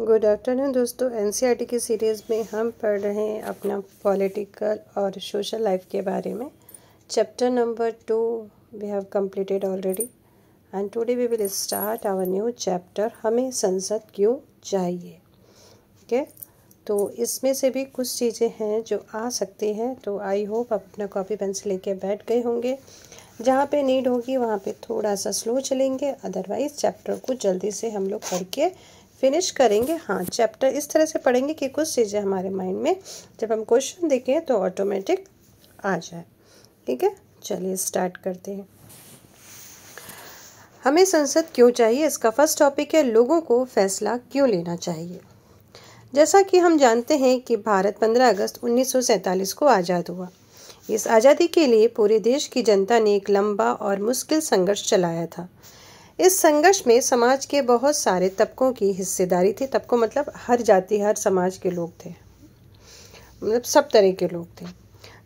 good afternoon दोस्तों NCERT e की series में हम पढ़ रहे हैं अपना पॉलिटिकल और सोशल लाइफ के बारे में chapter number two we have completed already and today we will start our new chapter हमें संसद क्यों चाहिए ओके है तो इसमें से भी कुछ चीज़ें हैं जो आ सकती हैं तो आई होप आप अपना कॉपी पेंसिल लेके बैठ गए होंगे जहाँ पे नीड होगी वहाँ पे थोड़ा सा स्लो चलेंगे अदरवाइज़ चैप्टर को जल्दी से हम लोग पढ़ के फिनिश करेंगे हाँ चैप्टर इस तरह से पढ़ेंगे कि कुछ चीज़ें हमारे माइंड में जब हम क्वेश्चन देखें तो ऑटोमेटिक आ जाए ठीक है चलिए स्टार्ट करते हैं हमें संसद क्यों चाहिए इसका फर्स्ट टॉपिक है लोगों को फैसला क्यों लेना चाहिए जैसा कि हम जानते हैं कि भारत 15 अगस्त 1947 को आज़ाद हुआ इस आज़ादी के लिए पूरे देश की जनता ने एक लंबा और मुश्किल संघर्ष चलाया था इस संघर्ष में समाज के बहुत सारे तबकों की हिस्सेदारी थी तबकों मतलब हर जाति हर समाज के लोग थे मतलब सब तरह के लोग थे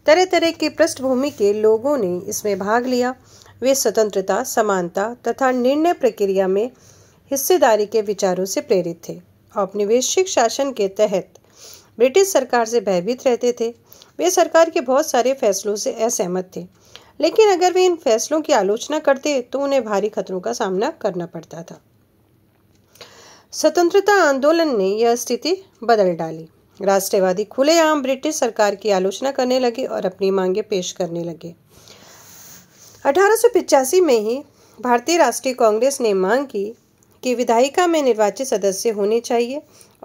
तरह तरह की पृष्ठभूमि के लोगों ने इसमें भाग लिया वे स्वतंत्रता समानता तथा निर्णय प्रक्रिया में हिस्सेदारी के विचारों से प्रेरित थे औपनिवेशिक शासन के तहत ब्रिटिश सरकार से भयभीत रहते थे वे सरकार के बहुत सारे फैसलों से असहमत थे लेकिन अगर वे इन फैसलों की आलोचना करते तो उन्हें भारी खतरों का सामना करना पड़ता था स्वतंत्रता आंदोलन ने यह स्थिति बदल डाली राष्ट्रवादी खुलेआम ब्रिटिश सरकार की आलोचना करने लगे और अपनी मांगे पेश करने लगे अठारह में ही भारतीय राष्ट्रीय कांग्रेस ने मांग की कि विधायिका में निर्वाचित सदस्य होने चाहिए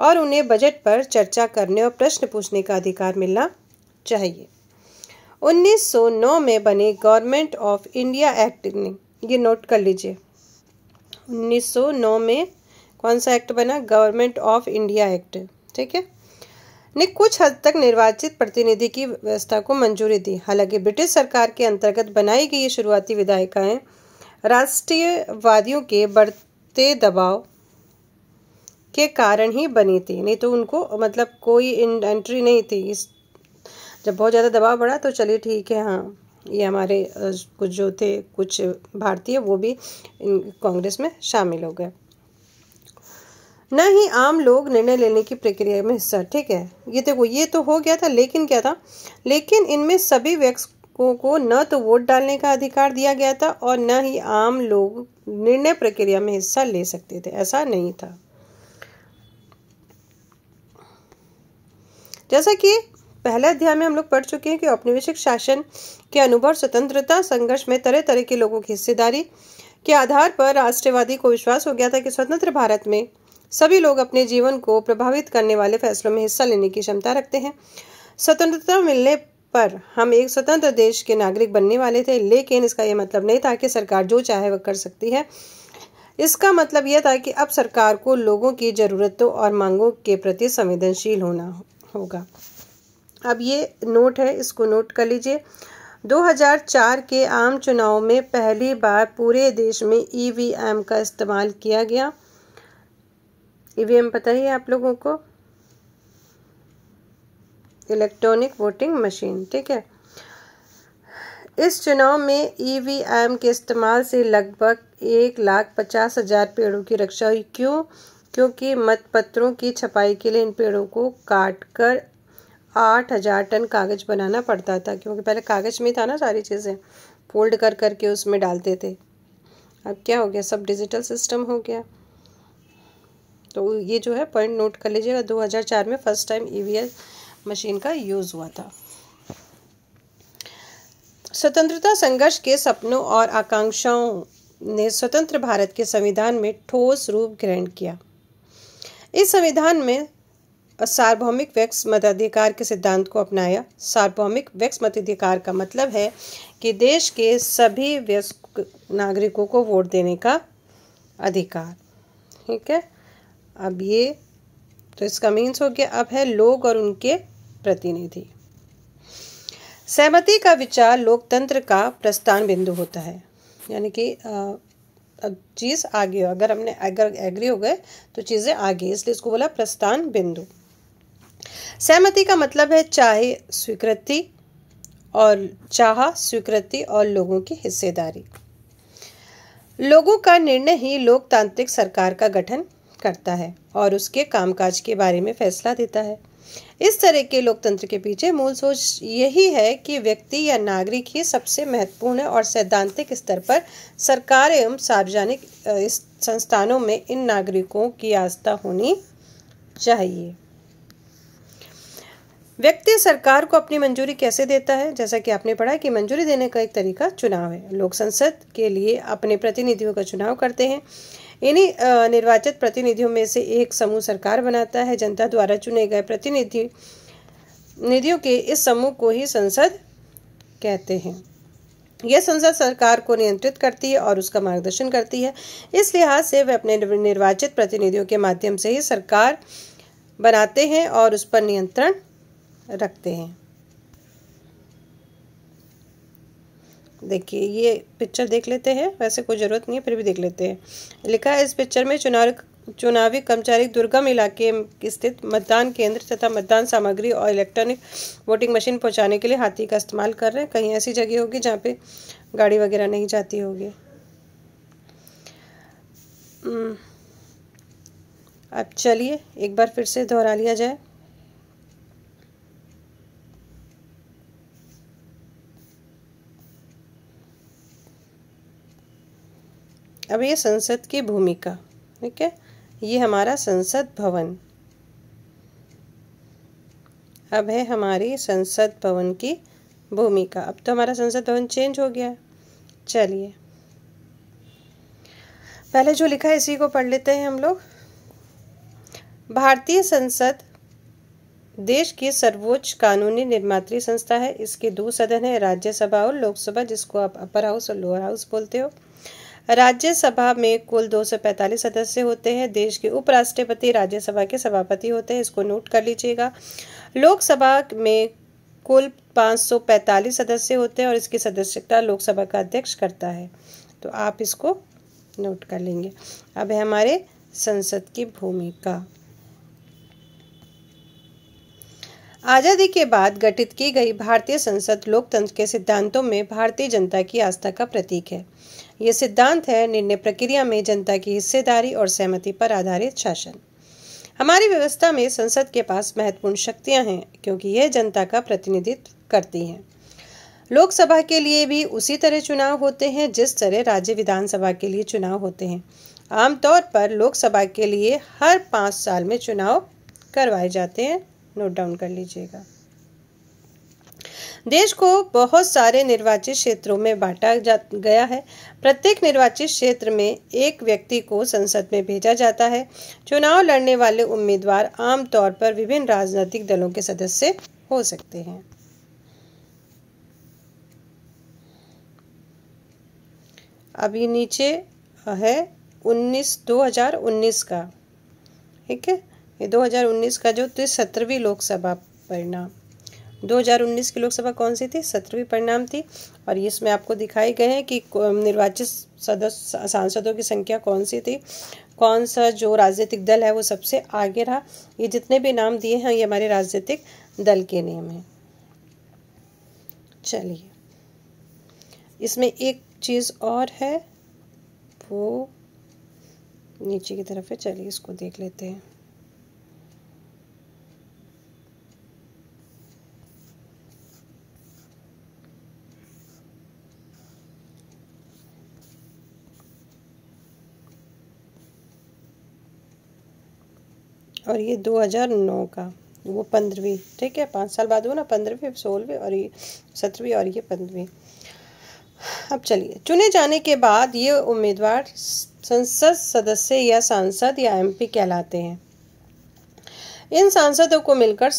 और उन्हें बजट पर चर्चा करने और प्रश्न पूछने का अधिकार मिलना चाहिए 1909 में बने गवर्नमेंट ऑफ इंडिया एक्ट ने ये नोट कर लीजिए 1909 में कौन सा एक्ट बना गवर्नमेंट ऑफ इंडिया एक्ट ठीक है ने कुछ हद तक निर्वाचित प्रतिनिधि की व्यवस्था को मंजूरी दी हालांकि ब्रिटिश सरकार के अंतर्गत बनाई गई शुरुआती विधायिकाएं राष्ट्रीयवादियों के बढ़ते दबाव के कारण ही बनी थी नहीं तो उनको मतलब कोई एंट्री नहीं थी इस जब बहुत ज़्यादा दबाव बढ़ा तो चलिए ठीक है हाँ ये हमारे कुछ जो थे कुछ भारतीय वो भी कांग्रेस में शामिल हो गए न ही आम लोग निर्णय लेने की प्रक्रिया में हिस्सा ठीक है ये देखो ये तो हो गया था लेकिन क्या था लेकिन इनमें सभी व्यक्तियों को न तो वोट डालने का अधिकार दिया गया था और न ही आम लोग निर्णय प्रक्रिया में हिस्सा ले सकते थे ऐसा नहीं था जैसा कि पहले अध्याय में हम लोग पढ़ चुके हैं कि औपनिवेशिक शासन के अनुभव स्वतंत्रता संघर्ष में तरह तरह के लोगों की हिस्सेदारी के आधार पर राष्ट्रवादी को विश्वास हो गया था कि स्वतंत्र भारत में सभी लोग अपने जीवन को प्रभावित करने वाले फैसलों में हिस्सा लेने की क्षमता रखते हैं स्वतंत्रता मिलने पर हम एक स्वतंत्र देश के नागरिक बनने वाले थे लेकिन इसका यह मतलब नहीं था कि सरकार जो चाहे वह कर सकती है इसका मतलब यह था कि अब सरकार को लोगों की ज़रूरतों और मांगों के प्रति संवेदनशील होना होगा अब ये नोट है इसको नोट कर लीजिए 2004 के आम चुनाव में पहली बार पूरे देश में ईवीएम e का इस्तेमाल किया गया ईवीएम e पता ही है आप लोगों को इलेक्ट्रॉनिक वोटिंग मशीन ठीक है इस चुनाव में ईवीएम e के इस्तेमाल से लगभग एक लाख पचास हजार पेड़ों की रक्षा हुई क्यों क्योंकि मतपत्रों की छपाई के लिए इन पेड़ों को काट कर आठ हज़ार टन कागज़ बनाना पड़ता था क्योंकि पहले कागज़ में था ना सारी चीज़ें फोल्ड कर कर के उसमें डालते थे अब क्या हो गया सब डिजिटल सिस्टम हो गया तो ये जो है पॉइंट नोट कर लीजिएगा 2004 में फ़र्स्ट टाइम ई मशीन का यूज़ हुआ था स्वतंत्रता संघर्ष के सपनों और आकांक्षाओं ने स्वतंत्र भारत के संविधान में ठोस रूप ग्रहण किया इस संविधान में सार्वभौमिक व्यक्स मताधिकार के सिद्धांत को अपनाया सार्वभौमिक व्यक्स मताधिकार का मतलब है कि देश के सभी व्यस्क नागरिकों को वोट देने का अधिकार ठीक है अब ये तो इसका मीन्स हो गया अब है लोग और उनके प्रतिनिधि सहमति का विचार लोकतंत्र का प्रस्थान बिंदु होता है यानी कि चीज़ आगे हो अगर हमने अगर एग्री हो गए तो चीज़ें आगे इसलिए इसको बोला प्रस्थान बिंदु सहमति का मतलब है चाहे स्वीकृति और चाह स्वीकृति और लोगों की हिस्सेदारी लोगों का निर्णय ही लोकतांत्रिक सरकार का गठन करता है और उसके कामकाज के बारे में फैसला देता है इस तरह के लोकतंत्र के पीछे मूल सोच यही है कि व्यक्ति या नागरिक ही सबसे महत्वपूर्ण है और सैद्धांतिक स्तर पर सरकार एवं सार्वजनिक संस्थानों में इन नागरिकों की आस्था होनी चाहिए व्यक्ति सरकार को अपनी मंजूरी कैसे देता है जैसा कि आपने पढ़ा कि मंजूरी देने का एक तरीका चुनाव है लोग संसद के लिए अपने प्रतिनिधियों का चुनाव करते हैं इन्हीं निर्वाचित प्रतिनिधियों में से एक समूह सरकार बनाता है जनता द्वारा चुने गए प्रतिनिधि निधियों के इस समूह को ही संसद कहते हैं यह संसद सरकार को नियंत्रित करती है और उसका मार्गदर्शन करती है इस लिहाज से वे अपने निर्वाचित प्रतिनिधियों के माध्यम से ही सरकार बनाते हैं और उस पर नियंत्रण रखते हैं देखिए ये पिक्चर देख लेते हैं वैसे कोई ज़रूरत नहीं है फिर भी देख लेते हैं लिखा है इस पिक्चर में चुनाव चुनावी कर्मचारी दुर्गम इलाके स्थित मतदान केंद्र तथा मतदान सामग्री और इलेक्ट्रॉनिक वोटिंग मशीन पहुंचाने के लिए हाथी का इस्तेमाल कर रहे हैं कहीं ऐसी जगह होगी जहाँ पे गाड़ी वगैरह नहीं जाती होगी हम्म, अब चलिए एक बार फिर से दोहरा लिया जाए अब ये संसद की भूमिका ठीक है ये हमारा संसद भवन अब है हमारी संसद भवन की भूमिका अब तो हमारा संसद भवन चेंज हो गया चलिए पहले जो लिखा है इसी को पढ़ लेते हैं हम लोग भारतीय संसद देश की सर्वोच्च कानूनी निर्मात्री संस्था है इसके दो सदन है राज्यसभा और लोकसभा जिसको आप अपर हाउस और लोअर हाउस बोलते हो राज्यसभा में कुल 245 सदस्य होते हैं देश के उपराष्ट्रपति राज्यसभा के सभापति होते हैं इसको नोट कर लीजिएगा लोकसभा में कुल 545 सदस्य होते हैं और इसकी सदस्यता लोकसभा का अध्यक्ष करता है तो आप इसको नोट कर लेंगे अब है हमारे संसद की भूमिका आज़ादी के बाद गठित की गई भारतीय संसद लोकतंत्र के सिद्धांतों में भारतीय जनता की आस्था का प्रतीक है ये सिद्धांत है निर्णय प्रक्रिया में जनता की हिस्सेदारी और सहमति पर आधारित शासन हमारी व्यवस्था में संसद के पास महत्वपूर्ण शक्तियां हैं क्योंकि यह जनता का प्रतिनिधित्व करती हैं लोकसभा के लिए भी उसी तरह चुनाव होते हैं जिस तरह राज्य विधानसभा के लिए चुनाव होते हैं आमतौर पर लोकसभा के लिए हर पाँच साल में चुनाव करवाए जाते हैं नोट डाउन कर लीजिएगा देश को बहुत सारे निर्वाचित क्षेत्रों में बांटा गया है प्रत्येक निर्वाचित क्षेत्र में एक व्यक्ति को संसद में भेजा जाता है चुनाव लड़ने वाले उम्मीदवार आमतौर पर विभिन्न राजनीतिक दलों के सदस्य हो सकते हैं अभी नीचे है 19 2019 का ठीक है ये 2019 का जो थे सत्रहवीं लोकसभा परिणाम 2019 की लोकसभा कौन सी थी सत्रहवीं परिणाम थी और इसमें आपको दिखाए गए हैं कि निर्वाचित सदस्य सांसदों की संख्या कौन सी थी कौन सा जो राजनीतिक दल है वो सबसे आगे रहा ये जितने भी नाम दिए हैं ये हमारे राजनीतिक दल के नियम हैं चलिए इसमें एक चीज़ और है वो नीचे की तरफ है चलिए इसको देख लेते हैं और ये 2009 का वो पंद्रहवीं ठीक है पाँच साल बाद वो ना पंद्रहवीं सोलहवीं और ये सत्रहवीं और ये पंद्रहवीं अब चलिए चुने जाने के बाद ये उम्मीदवार संसद सदस्य या सांसद या एमपी कहलाते हैं इन सांसदों को मिलकर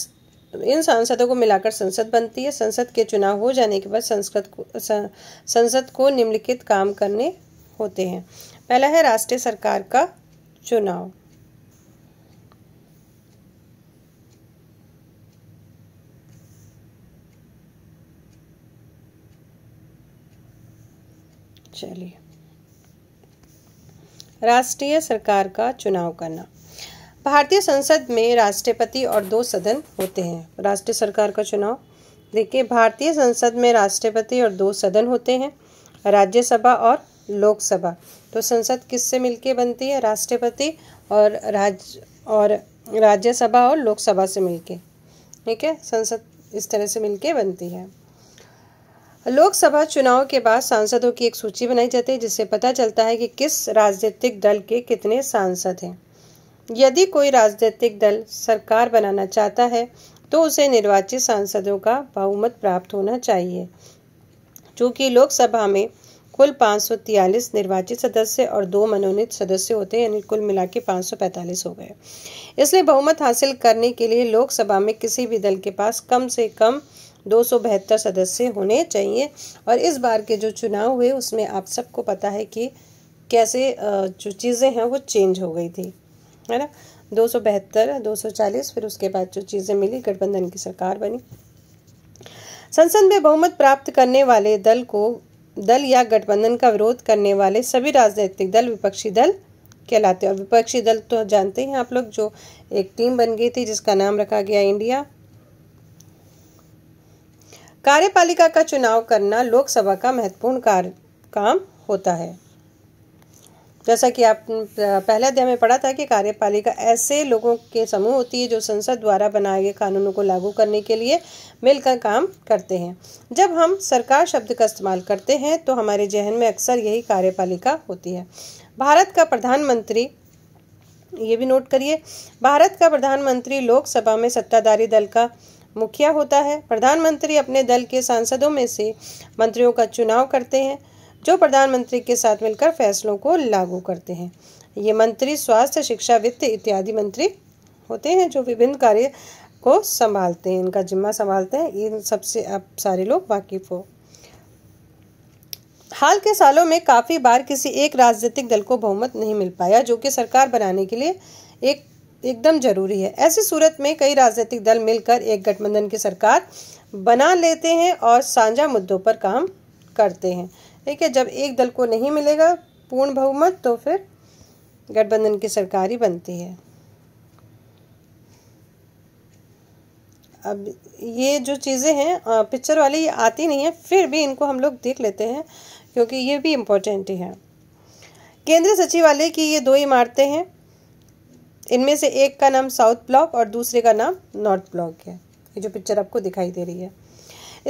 इन सांसदों को मिलाकर संसद बनती है संसद के चुनाव हो जाने के बाद संसद को संसद को निम्नलिखित काम करने होते हैं पहला है राष्ट्रीय सरकार का चुनाव चलिए राष्ट्रीय सरकार का चुनाव करना भारतीय संसद में राष्ट्रपति और दो सदन होते हैं राष्ट्रीय सरकार का चुनाव देखिए भारतीय संसद में राष्ट्रपति और दो सदन होते हैं राज्यसभा और लोकसभा तो संसद किससे मिलके बनती है राष्ट्रपति और राज और राज्यसभा और लोकसभा से मिलके ठीक है संसद इस तरह से मिलके बनती है लोकसभा चुनाव के बाद सांसदों की एक सूची बनाई जाती है जिससे पता चलता है कि किस राजनीतिक दल के कितने सांसद हैं यदि कोई राजनीतिक दल सरकार बनाना चाहता है तो उसे निर्वाचित सांसदों का बहुमत प्राप्त होना चाहिए चूंकि लोकसभा में कुल 543 निर्वाचित सदस्य और दो मनोनीत सदस्य होते हैं यानी कुल मिला के पाँच हो गए इसलिए बहुमत हासिल करने के लिए लोकसभा में किसी भी दल के पास कम से कम दो सदस्य होने चाहिए और इस बार के जो चुनाव हुए उसमें आप सबको पता है कि कैसे जो चीज़ें हैं वो चेंज हो गई थी है ना दो सौ बहत्तर दो सौ चालीस फिर उसके बाद जो चीज़ें मिली गठबंधन की सरकार बनी संसद में बहुमत प्राप्त करने वाले दल को दल या गठबंधन का विरोध करने वाले सभी राजनीतिक दल विपक्षी दल कहलाते हैं और विपक्षी दल तो जानते हैं आप लोग जो एक टीम बन गई थी जिसका नाम रखा गया इंडिया कार्यपालिका का चुनाव करना लोकसभा का महत्वपूर्ण कार्य काम होता है जैसा कि आप पहले अध्याय में पढ़ा था कि कार्यपालिका ऐसे लोगों के समूह होती है जो संसद द्वारा बनाए गए कानूनों को लागू करने के लिए मिलकर काम करते हैं जब हम सरकार शब्द का इस्तेमाल करते हैं तो हमारे जहन में अक्सर यही कार्यपालिका होती है भारत का प्रधानमंत्री ये भी नोट करिए भारत का प्रधानमंत्री लोकसभा में सत्ताधारी दल का मुखिया होता है प्रधानमंत्री अपने दल के सांसदों में से मंत्रियों का चुनाव करते हैं जो प्रधानमंत्री के साथ मिलकर फैसलों को लागू करते हैं ये मंत्री स्वास्थ्य शिक्षा वित्त इत्यादि मंत्री होते हैं जो विभिन्न कार्य को संभालते हैं इनका जिम्मा संभालते हैं इन सबसे आप सारे लोग वाकिफ हो हाल के सालों में काफ़ी बार किसी एक राजनीतिक दल को बहुमत नहीं मिल पाया जो कि सरकार बनाने के लिए एक एकदम जरूरी है ऐसी सूरत में कई राजनीतिक दल मिलकर एक गठबंधन की सरकार बना लेते हैं और साझा मुद्दों पर काम करते हैं ठीक है जब एक दल को नहीं मिलेगा पूर्ण बहुमत तो फिर गठबंधन की सरकार ही बनती है अब ये जो चीज़ें हैं पिक्चर वाली ये आती नहीं है फिर भी इनको हम लोग देख लेते हैं क्योंकि ये भी इम्पोर्टेंट ही है केंद्रीय सचिवालय की ये दो इमारतें हैं इनमें से एक का नाम साउथ ब्लॉक और दूसरे का नाम नॉर्थ ब्लॉक है ये जो पिक्चर आपको दिखाई दे रही है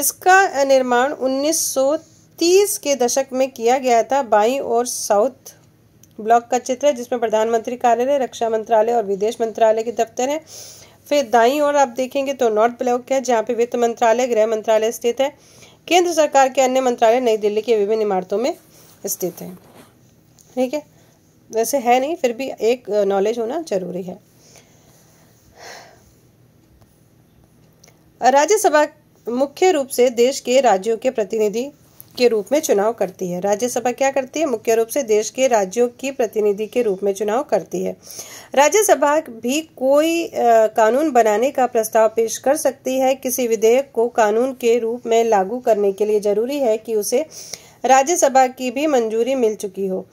इसका निर्माण 1930 के दशक में किया गया था बाई और साउथ ब्लॉक का चित्र है जिसमें प्रधानमंत्री कार्यालय रक्षा मंत्रालय और विदेश मंत्रालय के दफ्तर हैं फिर दाई और आप देखेंगे तो नॉर्थ ब्लॉक है जहाँ पे वित्त मंत्रालय गृह मंत्रालय स्थित है केंद्र सरकार के अन्य मंत्रालय नई दिल्ली के विभिन्न इमारतों में स्थित हैं ठीक है वैसे है नहीं फिर भी एक नॉलेज होना जरूरी है राज्यसभा मुख्य रूप से देश के राज्यों के प्रतिनिधि के रूप में चुनाव करती है राज्यसभा क्या करती है मुख्य रूप से देश के राज्यों की प्रतिनिधि के रूप में चुनाव करती है राज्यसभा भी कोई कानून बनाने का प्रस्ताव पेश कर सकती है किसी विधेयक को कानून के रूप में लागू करने के लिए जरूरी है कि उसे राज्यसभा की भी मंजूरी मिल चुकी हो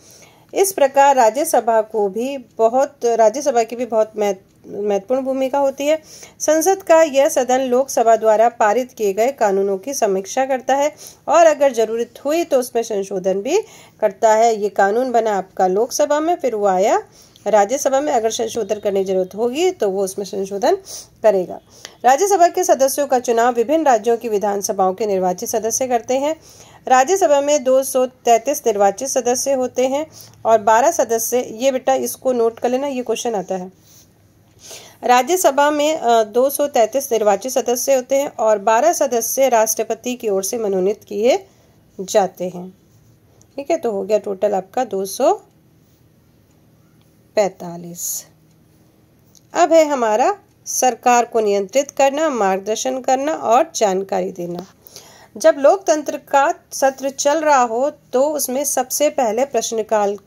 इस प्रकार राज्यसभा को भी बहुत राज्यसभा की भी बहुत महत्वपूर्ण भूमिका होती है संसद का यह सदन लोकसभा द्वारा पारित किए गए कानूनों की समीक्षा करता है और अगर जरूरत हुई तो उसमें संशोधन भी करता है ये कानून बना आपका लोकसभा में फिर वो आया राज्यसभा में अगर संशोधन करने की जरूरत होगी तो वो उसमें संशोधन करेगा राज्यसभा के सदस्यों का चुनाव विभिन्न राज्यों की विधानसभाओं के निर्वाचित सदस्य करते हैं राज्यसभा में 233 निर्वाचित सदस्य होते हैं और 12 सदस्य ये बेटा इसको नोट कर लेना ये क्वेश्चन आता है राज्यसभा में 233 निर्वाचित सदस्य होते हैं और 12 सदस्य राष्ट्रपति की ओर से मनोनीत किए जाते हैं ठीक है तो हो गया टोटल आपका दो अब है हमारा सरकार को नियंत्रित करना मार्गदर्शन करना और जानकारी देना जब लोकतंत्र का सत्र चल रहा हो तो उसमें सबसे पहले प्रश्नकाल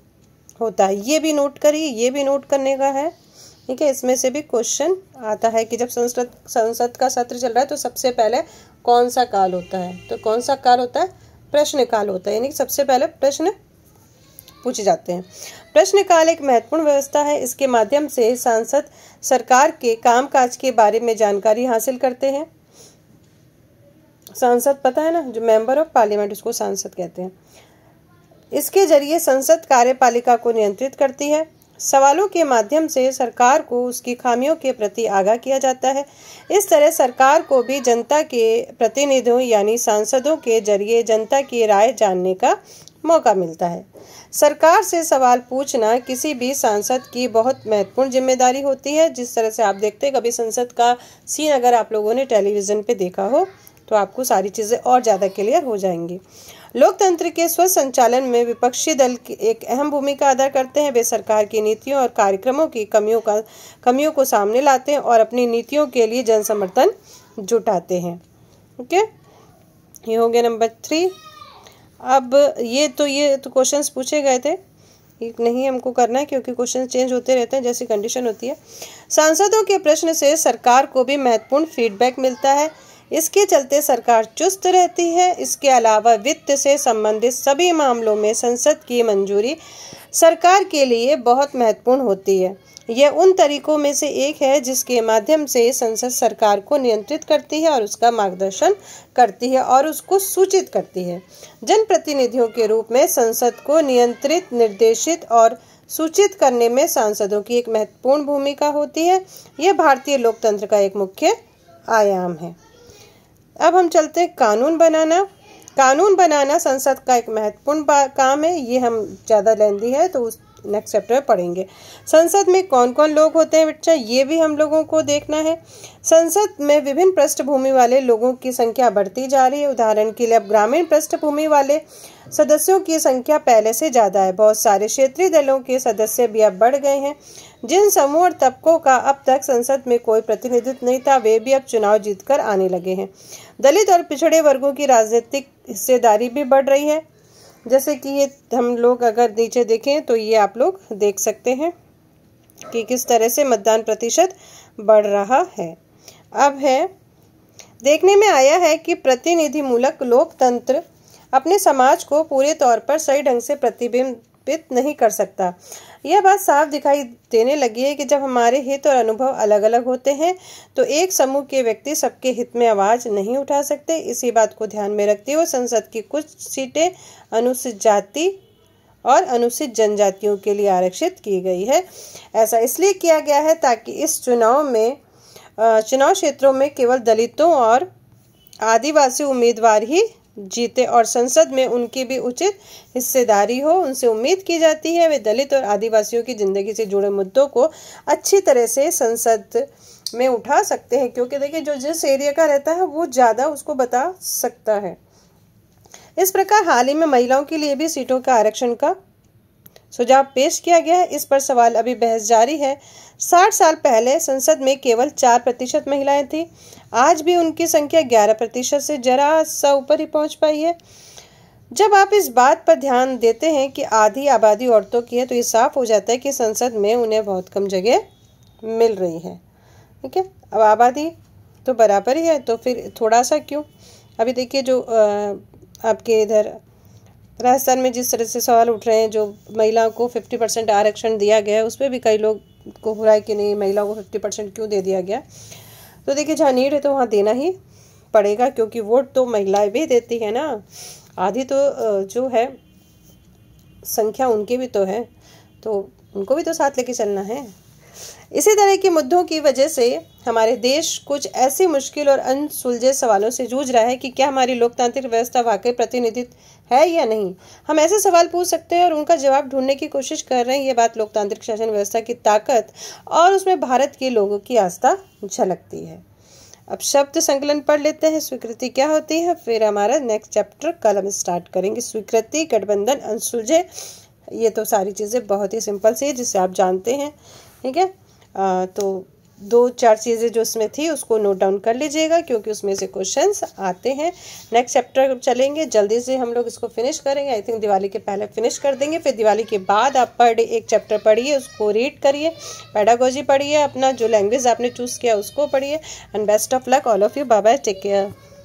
होता है ये भी नोट करिए ये भी नोट करने का है ठीक है इसमें से भी क्वेश्चन आता है कि जब संसद संसद का सत्र चल रहा है तो सबसे पहले कौन सा काल होता है तो कौन सा काल होता है प्रश्न काल होता है यानी कि सबसे पहले प्रश्न पूछे जाते हैं प्रश्न काल एक महत्वपूर्ण व्यवस्था है इसके माध्यम से सांसद सरकार के कामकाज के बारे में जानकारी हासिल करते हैं संसद पता है ना जो मेंबर ऑफ पार्लियामेंट उसको सांसद कहते हैं इसके जरिए संसद कार्यपालिका को नियंत्रित करती है सवालों के माध्यम से सरकार को उसकी खामियों के प्रति आगाह किया जाता है इस तरह सरकार को भी जनता के प्रतिनिधियों यानी सांसदों के जरिए जनता की राय जानने का मौका मिलता है सरकार से सवाल पूछना किसी भी सांसद की बहुत महत्वपूर्ण जिम्मेदारी होती है जिस तरह से आप देखते हैं कभी संसद का सीन अगर आप लोगों ने टेलीविज़न पे देखा हो तो आपको सारी चीज़ें और ज़्यादा क्लियर हो जाएंगी लोकतंत्र के स्व संचालन में विपक्षी दल की एक अहम भूमिका अदा करते हैं वे सरकार की नीतियों और कार्यक्रमों की कमियों का कमियों को सामने लाते हैं और अपनी नीतियों के लिए जन जुटाते हैं ओके ये हो गया नंबर थ्री अब ये तो ये तो क्वेश्चंस पूछे गए थे नहीं हमको करना है क्योंकि क्वेश्चन चेंज होते रहते हैं जैसी कंडीशन होती है सांसदों के प्रश्न से सरकार को भी महत्वपूर्ण फीडबैक मिलता है इसके चलते सरकार चुस्त रहती है इसके अलावा वित्त से संबंधित सभी मामलों में संसद की मंजूरी सरकार के लिए बहुत महत्वपूर्ण होती है यह उन तरीकों में से एक है जिसके माध्यम से संसद सरकार को नियंत्रित करती है और उसका मार्गदर्शन करती है और उसको सूचित करती है जनप्रतिनिधियों के रूप में संसद को नियंत्रित निर्देशित और सूचित करने में सांसदों की एक महत्वपूर्ण भूमिका होती है यह भारतीय लोकतंत्र का एक मुख्य आयाम है अब हम चलते हैं कानून बनाना कानून बनाना संसद का एक महत्वपूर्ण काम है ये हम ज़्यादा लेंदी है तो उस नेक्स्ट चैप्टर में पढ़ेंगे संसद में कौन कौन लोग होते हैं बच्चा ये भी हम लोगों को देखना है संसद में विभिन्न पृष्ठभूमि वाले लोगों की संख्या बढ़ती जा रही है उदाहरण के लिए अब ग्रामीण पृष्ठभूमि वाले सदस्यों की संख्या पहले से ज़्यादा है बहुत सारे क्षेत्रीय दलों के सदस्य भी अब बढ़ गए हैं जिन समूह और तबकों का अब तक संसद में कोई प्रतिनिधित्व नहीं था वे भी अब चुनाव जीतकर आने लगे हैं दलित और पिछड़े वर्गों की राजनीतिक हिस्सेदारी भी बढ़ रही है जैसे कि ये हम लोग अगर नीचे देखें तो ये आप लोग देख सकते हैं कि किस तरह से मतदान प्रतिशत बढ़ रहा है अब है देखने में आया है कि प्रतिनिधि मूलक लोकतंत्र अपने समाज को पूरे तौर पर सही ढंग से प्रतिबिंब स्थापित नहीं कर सकता यह बात साफ दिखाई देने लगी है कि जब हमारे हित और अनुभव अलग अलग होते हैं तो एक समूह के व्यक्ति सबके हित में आवाज़ नहीं उठा सकते इसी बात को ध्यान में रखते हुए संसद की कुछ सीटें अनुसूचित जाति और अनुसूचित जनजातियों के लिए आरक्षित की गई है ऐसा इसलिए किया गया है ताकि इस चुनाव में चुनाव क्षेत्रों में केवल दलितों और आदिवासी उम्मीदवार ही जीते और संसद में उनकी भी उचित हिस्सेदारी हो उनसे उम्मीद की जाती है वे दलित और आदिवासियों की ज़िंदगी से जुड़े मुद्दों को अच्छी तरह से संसद में उठा सकते हैं क्योंकि देखिए जो जिस एरिया का रहता है वो ज़्यादा उसको बता सकता है इस प्रकार हाल ही में महिलाओं के लिए भी सीटों का आरक्षण का सुझाव पेश किया गया है इस पर सवाल अभी बहस जारी है साठ साल पहले संसद में केवल चार प्रतिशत महिलाएं थी आज भी उनकी संख्या ग्यारह प्रतिशत से जरा सा ऊपर ही पहुंच पाई है जब आप इस बात पर ध्यान देते हैं कि आधी आबादी औरतों की है तो ये साफ हो जाता है कि संसद में उन्हें बहुत कम जगह मिल रही है ठीक है अब आबादी तो बराबर ही है तो फिर थोड़ा सा क्यों अभी देखिए जो आपके इधर राजस्थान में जिस तरह से सवाल उठ रहे हैं जो महिलाओं को फिफ्टी परसेंट आरक्षण दिया गया है उस पर भी कई लोग को हो रहा है कि नहीं महिलाओं को फिफ्टी परसेंट क्यों दे दिया गया तो देखिए जहाँ नीड है तो वहाँ देना ही पड़ेगा क्योंकि वोट तो महिलाएं भी देती है ना आधी तो जो है संख्या उनकी भी तो है तो उनको भी तो साथ लेके चलना है इसी तरह के मुद्दों की वजह से हमारे देश कुछ ऐसे मुश्किल और अनसुलझे सवालों से जूझ रहा है कि क्या हमारी लोकतांत्रिक व्यवस्था वाकई प्रतिनिधित्व है या नहीं हम ऐसे सवाल पूछ सकते हैं और उनका जवाब ढूंढने की कोशिश कर रहे हैं ये बात लोकतांत्रिक शासन व्यवस्था की ताकत और उसमें भारत के लोगों की आस्था झलकती है अब शब्द संकलन पढ़ लेते हैं स्वीकृति क्या होती है फिर हमारा नेक्स्ट चैप्टर कल हम स्टार्ट करेंगे स्वीकृति गठबंधन अनसुलझे ये तो सारी चीज़ें बहुत ही सिंपल सी है जिसे आप जानते हैं ठीक है तो दो चार चीज़ें जो उसमें थी उसको नोट डाउन कर लीजिएगा क्योंकि उसमें से क्वेश्चंस आते हैं नेक्स्ट चैप्टर चलेंगे जल्दी से हम लोग इसको फिनिश करेंगे आई थिंक दिवाली के पहले फिनिश कर देंगे फिर दिवाली के बाद आप पढ़ एक चैप्टर पढ़िए उसको रीड करिए पैडागोजी पढ़िए अपना जो लैंग्वेज आपने चूज़ किया उसको पढ़िए and best of luck all of you bye take care